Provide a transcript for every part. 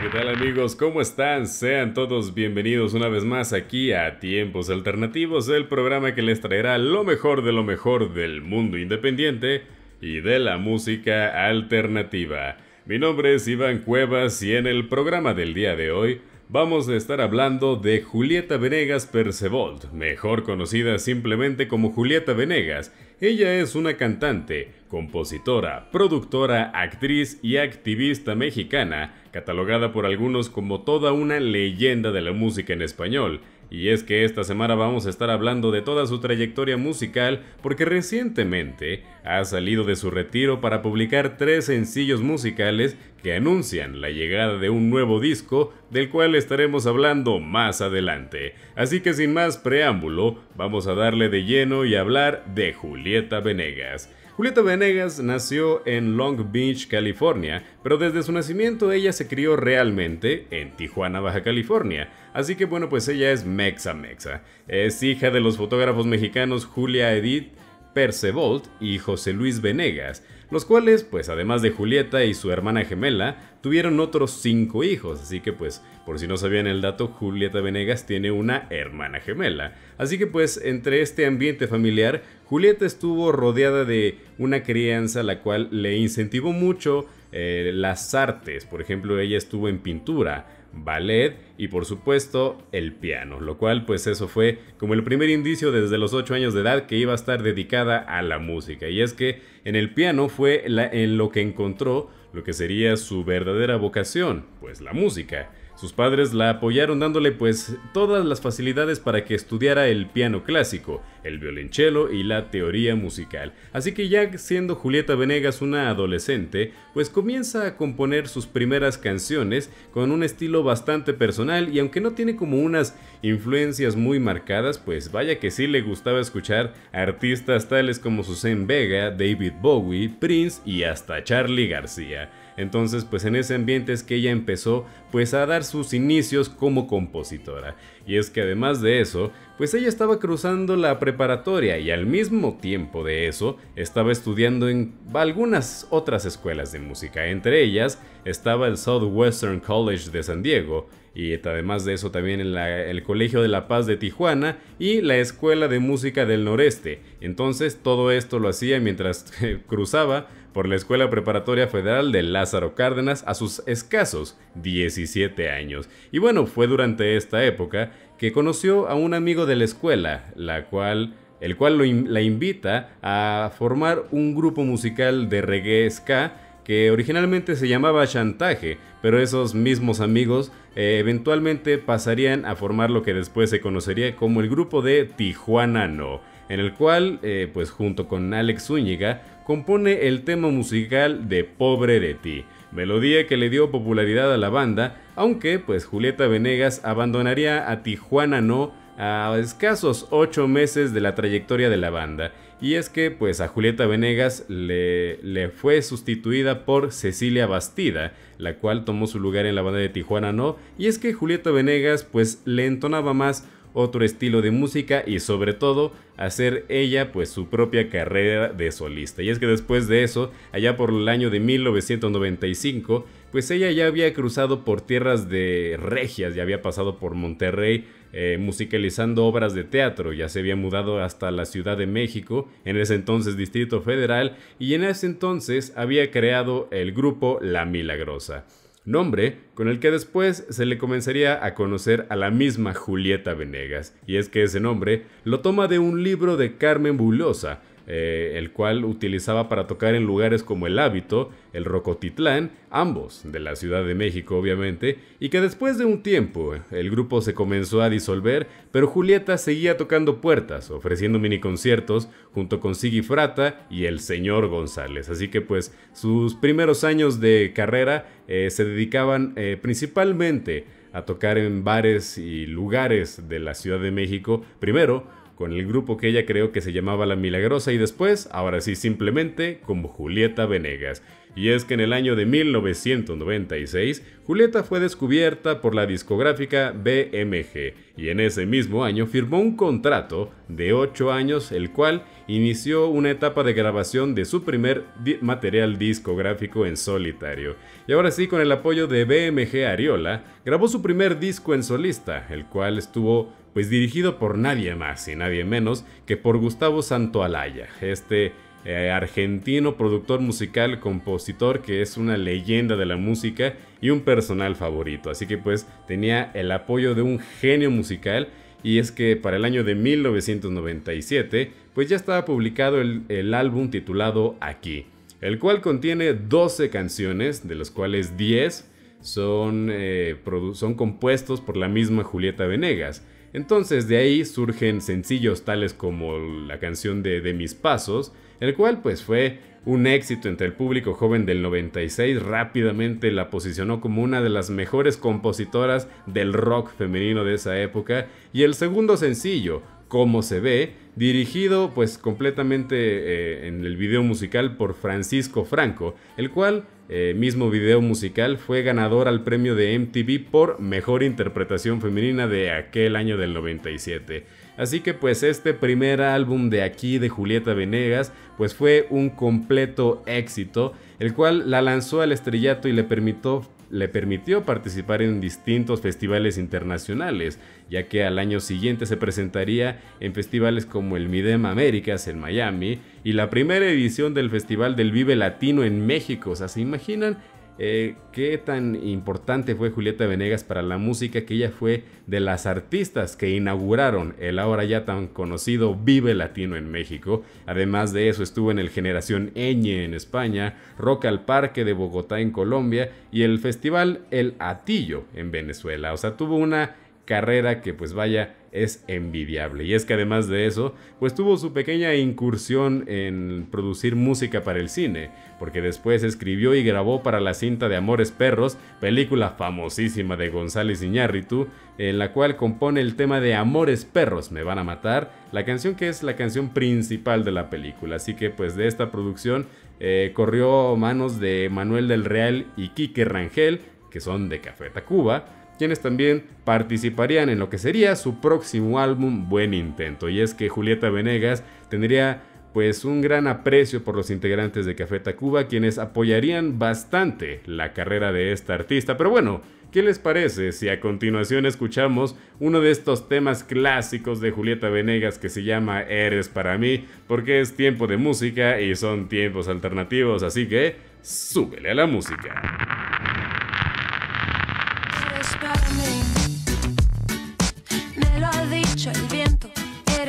¿qué tal amigos? ¿Cómo están? Sean todos bienvenidos una vez más aquí a Tiempos Alternativos, el programa que les traerá lo mejor de lo mejor del mundo independiente y de la música alternativa. Mi nombre es Iván Cuevas y en el programa del día de hoy vamos a estar hablando de Julieta Venegas Percebold, mejor conocida simplemente como Julieta Venegas. Ella es una cantante, compositora, productora, actriz y activista mexicana, catalogada por algunos como toda una leyenda de la música en español. Y es que esta semana vamos a estar hablando de toda su trayectoria musical porque recientemente ha salido de su retiro para publicar tres sencillos musicales que anuncian la llegada de un nuevo disco del cual estaremos hablando más adelante. Así que sin más preámbulo, vamos a darle de lleno y hablar de Julieta Venegas. Julieta Venegas nació en Long Beach, California, pero desde su nacimiento ella se crió realmente en Tijuana, Baja California. Así que bueno, pues ella es mexa mexa. Es hija de los fotógrafos mexicanos Julia Edith Percevolt y José Luis Venegas, los cuales, pues además de Julieta y su hermana gemela, tuvieron otros cinco hijos, así que pues, por si no sabían el dato, Julieta Venegas tiene una hermana gemela. Así que pues, entre este ambiente familiar, Julieta estuvo rodeada de una crianza la cual le incentivó mucho eh, las artes, por ejemplo, ella estuvo en pintura, ballet y por supuesto el piano, lo cual pues eso fue como el primer indicio desde los 8 años de edad que iba a estar dedicada a la música. Y es que en el piano fue en lo que encontró lo que sería su verdadera vocación, pues la música. Sus padres la apoyaron dándole pues todas las facilidades para que estudiara el piano clásico, el violonchelo y la teoría musical. Así que ya siendo Julieta Venegas una adolescente, pues comienza a componer sus primeras canciones con un estilo bastante personal y aunque no tiene como unas influencias muy marcadas, pues vaya que sí le gustaba escuchar artistas tales como Susan Vega, David Bowie, Prince y hasta Charlie García. Entonces pues en ese ambiente es que ella empezó pues a dar sus inicios como compositora. Y es que además de eso, pues ella estaba cruzando la preparatoria y al mismo tiempo de eso estaba estudiando en algunas otras escuelas de música. Entre ellas estaba el Southwestern College de San Diego y además de eso también en el Colegio de la Paz de Tijuana y la Escuela de Música del Noreste. Entonces todo esto lo hacía mientras cruzaba por la Escuela Preparatoria Federal de Lázaro Cárdenas a sus escasos 17 años. Y bueno, fue durante esta época que conoció a un amigo de la escuela, la cual, el cual la invita a formar un grupo musical de reggae ska que originalmente se llamaba Chantaje, pero esos mismos amigos eh, eventualmente pasarían a formar lo que después se conocería como el grupo de Tijuana No, en el cual, eh, pues junto con Alex Zúñiga, compone el tema musical de Pobre de ti, melodía que le dio popularidad a la banda, aunque pues Julieta Venegas abandonaría a Tijuana No a escasos 8 meses de la trayectoria de la banda. Y es que pues a Julieta Venegas le, le, fue sustituida por Cecilia Bastida, la cual tomó su lugar en la banda de Tijuana No. Y es que Julieta Venegas pues le entonaba más otro estilo de música y sobre todo hacer ella pues su propia carrera de solista. Y es que después de eso, allá por el año de 1995, pues ella ya había cruzado por tierras de regias, ya había pasado por Monterrey eh, musicalizando obras de teatro, ya se había mudado hasta la Ciudad de México, en ese entonces Distrito Federal, y en ese entonces había creado el grupo La Milagrosa nombre con el que después se le comenzaría a conocer a la misma Julieta Venegas, y es que ese nombre lo toma de un libro de Carmen Bulosa, eh, el cual utilizaba para tocar en lugares como El Hábito, el Rocotitlán, ambos de la Ciudad de México obviamente, y que después de un tiempo el grupo se comenzó a disolver, pero Julieta seguía tocando puertas, ofreciendo mini conciertos junto con Sigi Frata y el señor González, así que pues sus primeros años de carrera eh, se dedicaban eh, principalmente a tocar en bares y lugares de la Ciudad de México, primero con el grupo que ella creó que se llamaba La Milagrosa y después, ahora sí simplemente, como Julieta Venegas. Y es que en el año de 1996, Julieta fue descubierta por la discográfica BMG y en ese mismo año firmó un contrato de 8 años, el cual inició una etapa de grabación de su primer material discográfico en solitario. Y ahora sí, con el apoyo de BMG Ariola, grabó su primer disco en solista, el cual estuvo pues dirigido por nadie más y nadie menos que por Gustavo Alaya, este eh, argentino productor musical, compositor que es una leyenda de la música y un personal favorito. Así que pues tenía el apoyo de un genio musical y es que para el año de 1997 pues ya estaba publicado el, álbum titulado Aquí, el cual contiene 12 canciones, de las cuales 10 son, eh, son compuestos por la misma Julieta Venegas. Entonces de ahí surgen sencillos tales como la canción de, de Mis Pasos, el cual pues fue un éxito entre el público joven del 96, rápidamente la posicionó como una de las mejores compositoras del rock femenino de esa época, y el segundo sencillo, como se ve, dirigido pues completamente eh, en el video musical por Francisco Franco, el cual eh, mismo video musical fue ganador al premio de MTV por Mejor Interpretación Femenina de aquel año del 97. Así que pues este primer álbum de aquí de Julieta Venegas pues fue un completo éxito, el cual la lanzó al estrellato y le permitió, le permitió participar en distintos festivales internacionales, ya que al año siguiente se presentaría en festivales como el Midem Américas en Miami y la primera edición del Festival del Vive Latino en México. O sea, ¿se imaginan eh, qué tan importante fue Julieta Venegas para la música, que ella fue de las artistas que inauguraron el ahora ya tan conocido Vive Latino en México. Además de eso, estuvo en el Generación Eñe en España, Rock al Parque de Bogotá en Colombia y el festival El Atillo en Venezuela. O sea, tuvo una carrera que pues vaya es envidiable. Y es que además de eso, pues tuvo su pequeña incursión en producir música para el cine, porque después escribió y grabó para la cinta de Amores Perros, película famosísima de González Iñárritu, en la cual compone el tema de Amores Perros, me van a matar, la canción que es la canción principal de la película. Así que pues de esta producción eh, corrió manos de Manuel del Real y Kike Rangel, que son de Café Tacuba, quienes también participarían en lo que sería su próximo álbum Buen Intento. Y es que Julieta Venegas tendría pues un gran aprecio por los integrantes de Café Tacuba, quienes apoyarían bastante la carrera de esta artista. Pero bueno, ¿qué les parece si a continuación escuchamos uno de estos temas clásicos de Julieta Venegas que se llama Eres para mí? Porque es tiempo de música y son tiempos alternativos, así que súbele a la música.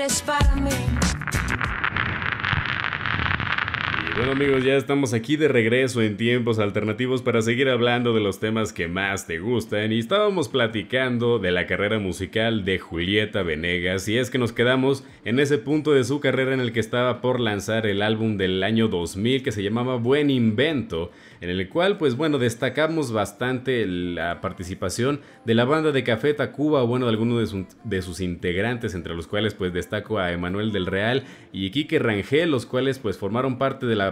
eres para mí. Bueno amigos, ya estamos aquí de regreso en tiempos alternativos para seguir hablando de los temas que más te gustan y estábamos platicando de la carrera musical de Julieta Venegas y es que nos quedamos en ese punto de su carrera en el que estaba por lanzar el álbum del año 2000 que se llamaba Buen Invento, en el cual pues bueno destacamos bastante la participación de la banda de Café Tacuba bueno de algunos de, sus integrantes entre los cuales pues destaco a Emanuel del Real y Quique Rangel los cuales pues formaron parte de la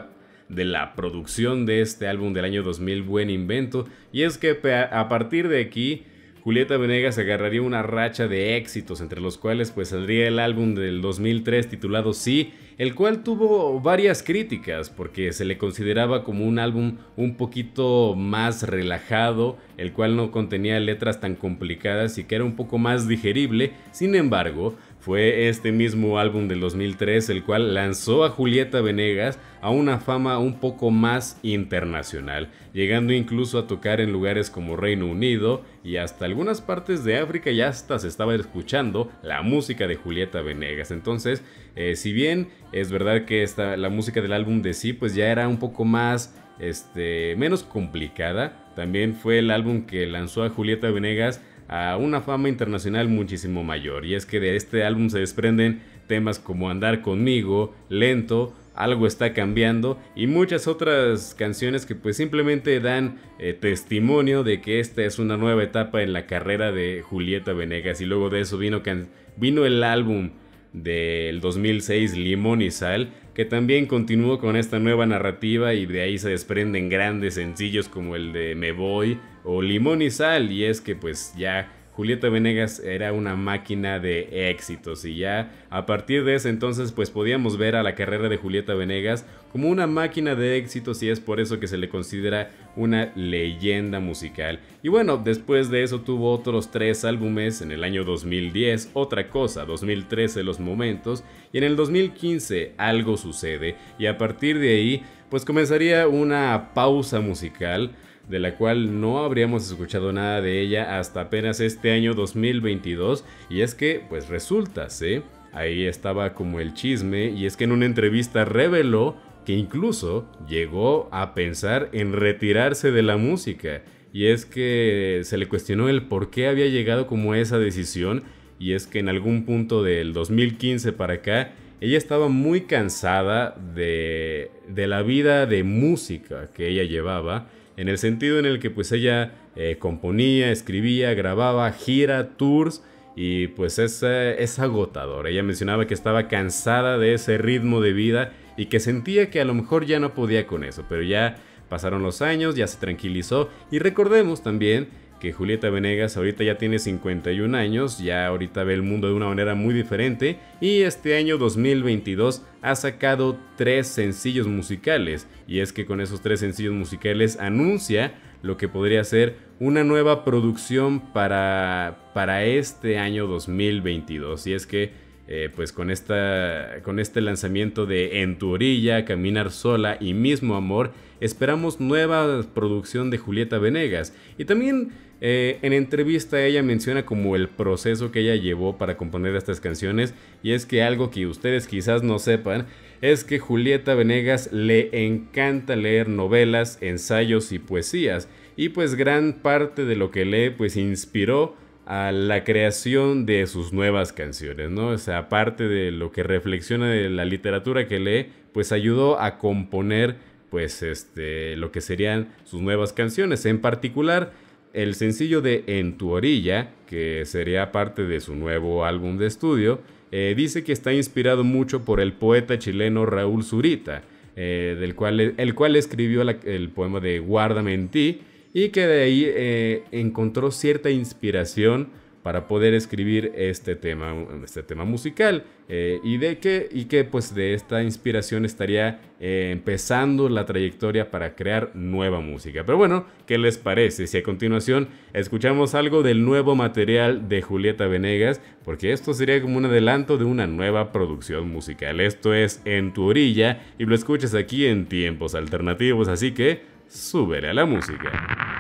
de la producción de este álbum del año 2000, Buen Invento, y es que a partir de aquí Julieta Venegas agarraría una racha de éxitos, entre los cuales pues saldría el álbum del 2003 titulado Sí, el cual tuvo varias críticas porque se le consideraba como un álbum un poquito más relajado, el cual no contenía letras tan complicadas y que era un poco más digerible. Sin embargo, fue este mismo álbum del 2003 el cual lanzó a Julieta Venegas a una fama un poco más internacional, llegando incluso a tocar en lugares como Reino Unido y hasta algunas partes de África ya hasta se estaba escuchando la música de Julieta Venegas. Entonces, eh, si bien es verdad que esta, la música del álbum de sí pues ya era un poco más este, menos complicada, también fue el álbum que lanzó a Julieta Venegas a una fama internacional muchísimo mayor. Y es que de este álbum se desprenden temas como Andar conmigo, Lento, Algo está cambiando y muchas otras canciones que pues simplemente dan eh, testimonio de que esta es una nueva etapa en la carrera de Julieta Venegas. Y luego de eso vino, vino el álbum del 2006 Limón y Sal que también continuó con esta nueva narrativa y de ahí se desprenden grandes sencillos como el de Me Voy o Limón y Sal y es que pues ya Julieta Venegas era una máquina de éxitos y ya a partir de ese entonces pues podíamos ver a la carrera de Julieta Venegas como una máquina de éxitos y es por eso que se le considera una leyenda musical. Y bueno, después de eso tuvo otros tres álbumes en el año 2010, otra cosa, 2013 Los Momentos y en el 2015 algo sucede y a partir de ahí pues comenzaría una pausa musical de la cual no habríamos escuchado nada de ella hasta apenas este año 2022, y es que, pues resulta, ¿sí? Ahí estaba como el chisme, y es que en una entrevista reveló que incluso llegó a pensar en retirarse de la música, y es que se le cuestionó el por qué había llegado como a esa decisión, y es que en algún punto del 2015 para acá, ella estaba muy cansada de, de la vida de música que ella llevaba, en el sentido en el que pues ella eh, componía, escribía, grababa, gira, tours y pues es, eh, es agotador. Ella mencionaba que estaba cansada de ese ritmo de vida y que sentía que a lo mejor ya no podía con eso, pero ya pasaron los años, ya se tranquilizó y recordemos también que Julieta Venegas ahorita ya tiene 51 años, ya ahorita ve el mundo de una manera muy diferente y este año 2022 ha sacado tres sencillos musicales y es que con esos tres sencillos musicales anuncia lo que podría ser una nueva producción para, para este año 2022 y es que eh, pues con, esta, con este lanzamiento de En tu orilla, Caminar sola y Mismo Amor, esperamos nueva producción de Julieta Venegas. Y también eh, en entrevista ella menciona como el proceso que ella llevó para componer estas canciones y es que algo que ustedes quizás no sepan es que Julieta Venegas le encanta leer novelas, ensayos y poesías y pues gran parte de lo que lee pues inspiró a la creación de sus nuevas canciones, ¿no? sea, aparte de lo que reflexiona de la literatura que lee, pues ayudó a componer, pues, este, lo que serían sus nuevas canciones. En particular, el sencillo de En tu orilla, que sería parte de su nuevo álbum de estudio, eh, dice que está inspirado mucho por el poeta chileno Raúl Zurita, eh, cual, el cual escribió el poema de Guárdame en ti, y que de ahí eh, encontró cierta inspiración para poder escribir este tema, este tema musical eh, y de que, y que pues de esta inspiración estaría eh, empezando la trayectoria para crear nueva música. Pero bueno, ¿qué les parece si a continuación escuchamos algo del nuevo material de Julieta Venegas? Porque esto sería como un adelanto de una nueva producción musical. Esto es En tu orilla y lo escuchas aquí en tiempos alternativos, así que Sube a la música.